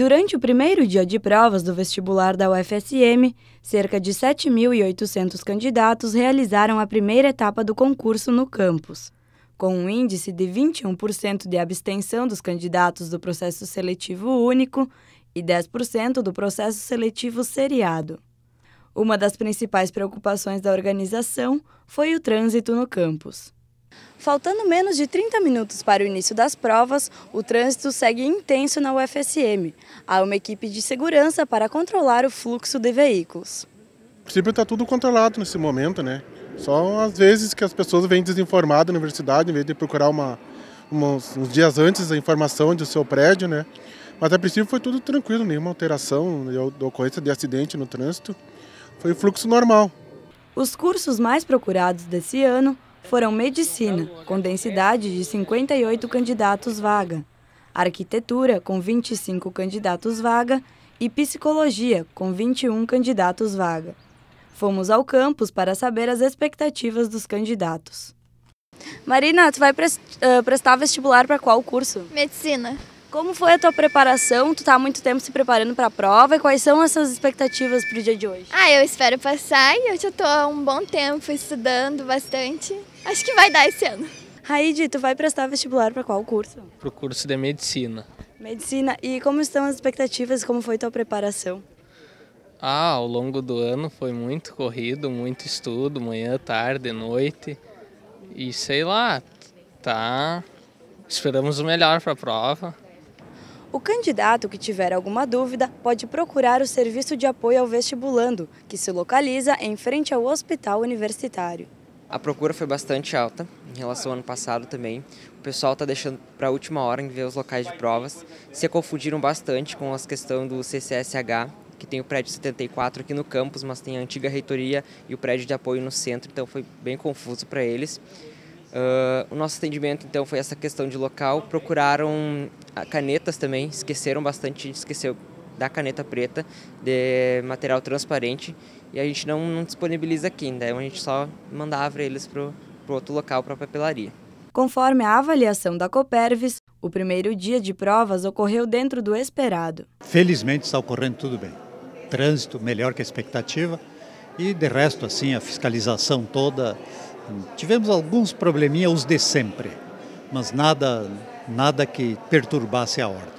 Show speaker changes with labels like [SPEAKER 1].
[SPEAKER 1] Durante o primeiro dia de provas do vestibular da UFSM, cerca de 7.800 candidatos realizaram a primeira etapa do concurso no campus. Com um índice de 21% de abstenção dos candidatos do processo seletivo único e 10% do processo seletivo seriado. Uma das principais preocupações da organização foi o trânsito no campus. Faltando menos de 30 minutos para o início das provas, o trânsito segue intenso na UFSM. Há uma equipe de segurança para controlar o fluxo de veículos.
[SPEAKER 2] A princípio está tudo controlado nesse momento, né? Só às vezes que as pessoas vêm desinformadas na universidade, em vez de procurar uma, uns, uns dias antes a informação do seu prédio, né? Mas a princípio foi tudo tranquilo, nenhuma alteração, ocorrência de acidente no trânsito. Foi fluxo normal.
[SPEAKER 1] Os cursos mais procurados desse ano foram Medicina, com densidade de 58 candidatos vaga, Arquitetura, com 25 candidatos vaga e Psicologia, com 21 candidatos vaga. Fomos ao campus para saber as expectativas dos candidatos. Marina, tu vai prestar vestibular para qual curso? Medicina. Como foi a tua preparação? Tu está há muito tempo se preparando para a prova e quais são essas expectativas para o dia de hoje? Ah, eu espero passar e eu já estou há um bom tempo estudando bastante. Acho que vai dar esse ano. Raide, tu vai prestar vestibular para qual curso?
[SPEAKER 2] Para o curso de Medicina.
[SPEAKER 1] Medicina. E como estão as expectativas? Como foi tua preparação?
[SPEAKER 2] Ah, ao longo do ano foi muito corrido, muito estudo, manhã, tarde, noite. E sei lá, tá. Esperamos o melhor para a prova.
[SPEAKER 1] O candidato que tiver alguma dúvida pode procurar o Serviço de Apoio ao Vestibulando, que se localiza em frente ao Hospital Universitário.
[SPEAKER 2] A procura foi bastante alta em relação ao ano passado também. O pessoal está deixando para a última hora em ver os locais de provas. Se confundiram bastante com as questões do CCSH, que tem o prédio 74 aqui no campus, mas tem a antiga reitoria e o prédio de apoio no centro, então foi bem confuso para eles. Uh, o nosso atendimento, então, foi essa questão de local. Procuraram ah, canetas também, esqueceram bastante, esqueceu da caneta preta, de material transparente, e a gente não, não disponibiliza aqui, então a gente só mandava eles para o outro local, para a papelaria.
[SPEAKER 1] Conforme a avaliação da Copervis, o primeiro dia de provas ocorreu dentro do esperado. Felizmente está ocorrendo tudo bem. Trânsito melhor que a expectativa, e de resto, assim, a fiscalização toda. Tivemos alguns probleminhas, os de sempre, mas nada, nada que perturbasse a ordem.